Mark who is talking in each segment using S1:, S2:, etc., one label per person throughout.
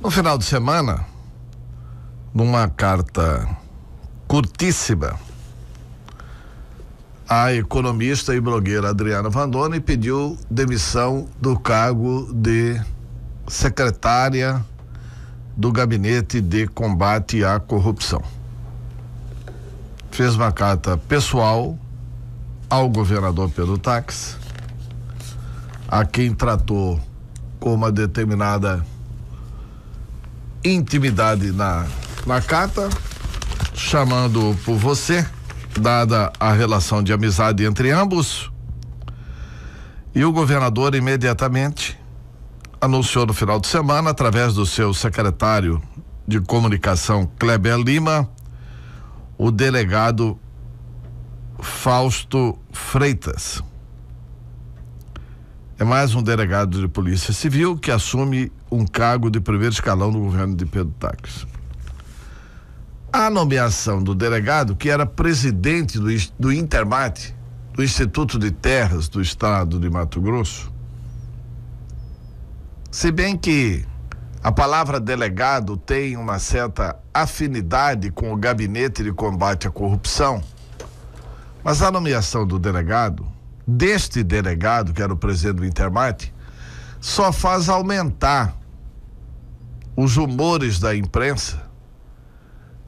S1: No final de semana, numa carta curtíssima, a economista e blogueira Adriana Vandone pediu demissão do cargo de secretária do Gabinete de Combate à Corrupção. Fez uma carta pessoal ao governador Pedro Táxi, a quem tratou com uma determinada intimidade na, na carta, chamando por você, dada a relação de amizade entre ambos. E o governador imediatamente anunciou no final de semana, através do seu secretário de comunicação, Kleber Lima, o delegado Fausto Freitas. É mais um delegado de polícia civil que assume um cargo de primeiro escalão no governo de Pedro Taques. A nomeação do delegado, que era presidente do, do Intermate, do Instituto de Terras do Estado de Mato Grosso, se bem que a palavra delegado tem uma certa afinidade com o Gabinete de Combate à Corrupção, mas a nomeação do delegado deste delegado, que era o presidente do Intermate, só faz aumentar os humores da imprensa,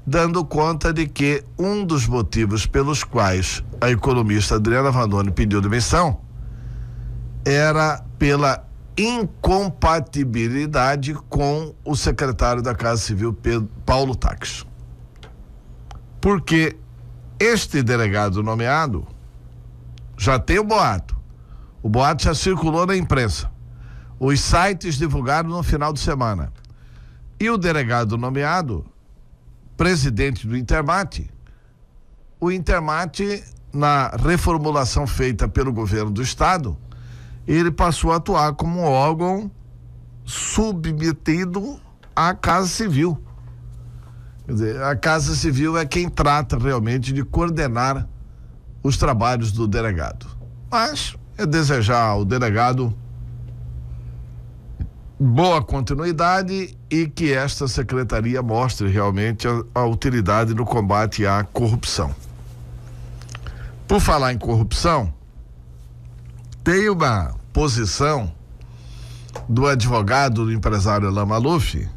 S1: dando conta de que um dos motivos pelos quais a economista Adriana Vanoni pediu demissão era pela incompatibilidade com o secretário da Casa Civil, Pedro, Paulo Taques. Porque este delegado nomeado já tem o boato. O boato já circulou na imprensa. Os sites divulgaram no final de semana. E o delegado nomeado, presidente do Intermate, o Intermate, na reformulação feita pelo governo do Estado, ele passou a atuar como um órgão submetido à Casa Civil. Quer dizer, a Casa Civil é quem trata realmente de coordenar os trabalhos do delegado. Mas é desejar ao delegado boa continuidade e que esta secretaria mostre realmente a, a, utilidade no combate à corrupção. Por falar em corrupção, tem uma posição do advogado do empresário Luffy.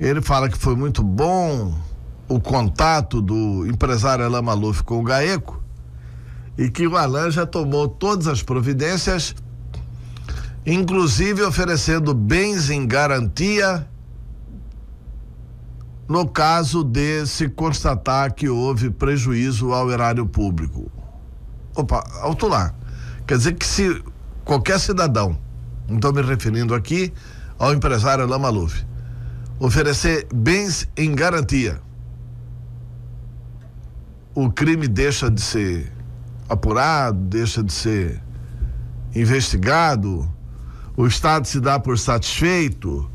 S1: Ele fala que foi muito bom o contato do empresário Alain Maluf com o Gaeco e que o Alain já tomou todas as providências, inclusive oferecendo bens em garantia no caso de se constatar que houve prejuízo ao erário público. Opa, alto lá. Quer dizer que se qualquer cidadão, não estou me referindo aqui ao empresário Maluf, oferecer bens em garantia o crime deixa de ser apurado, deixa de ser investigado, o Estado se dá por satisfeito,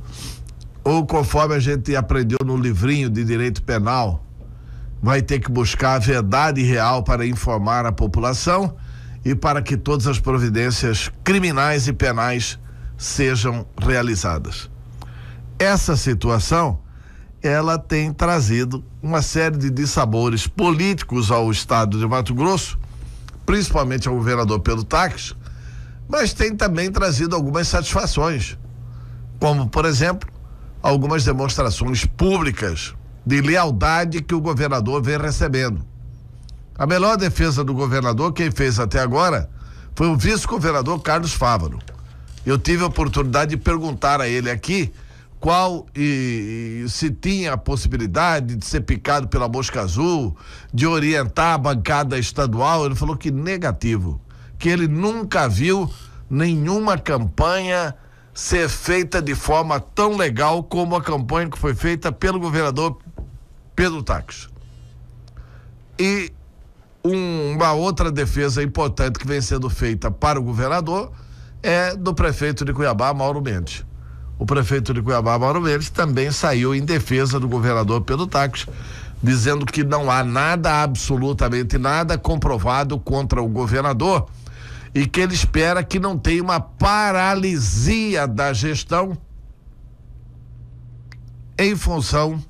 S1: ou conforme a gente aprendeu no livrinho de direito penal, vai ter que buscar a verdade real para informar a população e para que todas as providências criminais e penais sejam realizadas. Essa situação ela tem trazido uma série de dissabores políticos ao estado de Mato Grosso, principalmente ao governador Pedro Taques, mas tem também trazido algumas satisfações, como, por exemplo, algumas demonstrações públicas de lealdade que o governador vem recebendo. A melhor defesa do governador, quem fez até agora, foi o vice-governador Carlos Fávaro. Eu tive a oportunidade de perguntar a ele aqui qual e, e, se tinha a possibilidade de ser picado pela mosca azul, de orientar a bancada estadual, ele falou que negativo, que ele nunca viu nenhuma campanha ser feita de forma tão legal como a campanha que foi feita pelo governador Pedro Taques. E um, uma outra defesa importante que vem sendo feita para o governador é do prefeito de Cuiabá, Mauro Mendes o prefeito de Cuiabá, Mauro Mendes, também saiu em defesa do governador Pedro Taques, dizendo que não há nada, absolutamente nada, comprovado contra o governador e que ele espera que não tenha uma paralisia da gestão em função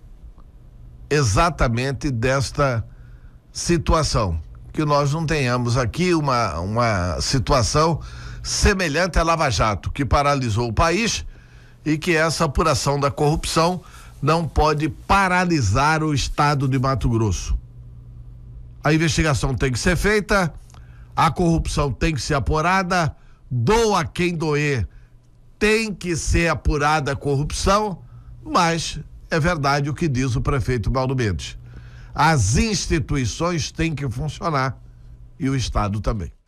S1: exatamente desta situação. Que nós não tenhamos aqui uma, uma situação semelhante à Lava Jato, que paralisou o país e que essa apuração da corrupção não pode paralisar o estado de Mato Grosso. A investigação tem que ser feita, a corrupção tem que ser apurada, doa quem doer, tem que ser apurada a corrupção, mas é verdade o que diz o prefeito Baldo Mendes. As instituições têm que funcionar e o Estado também.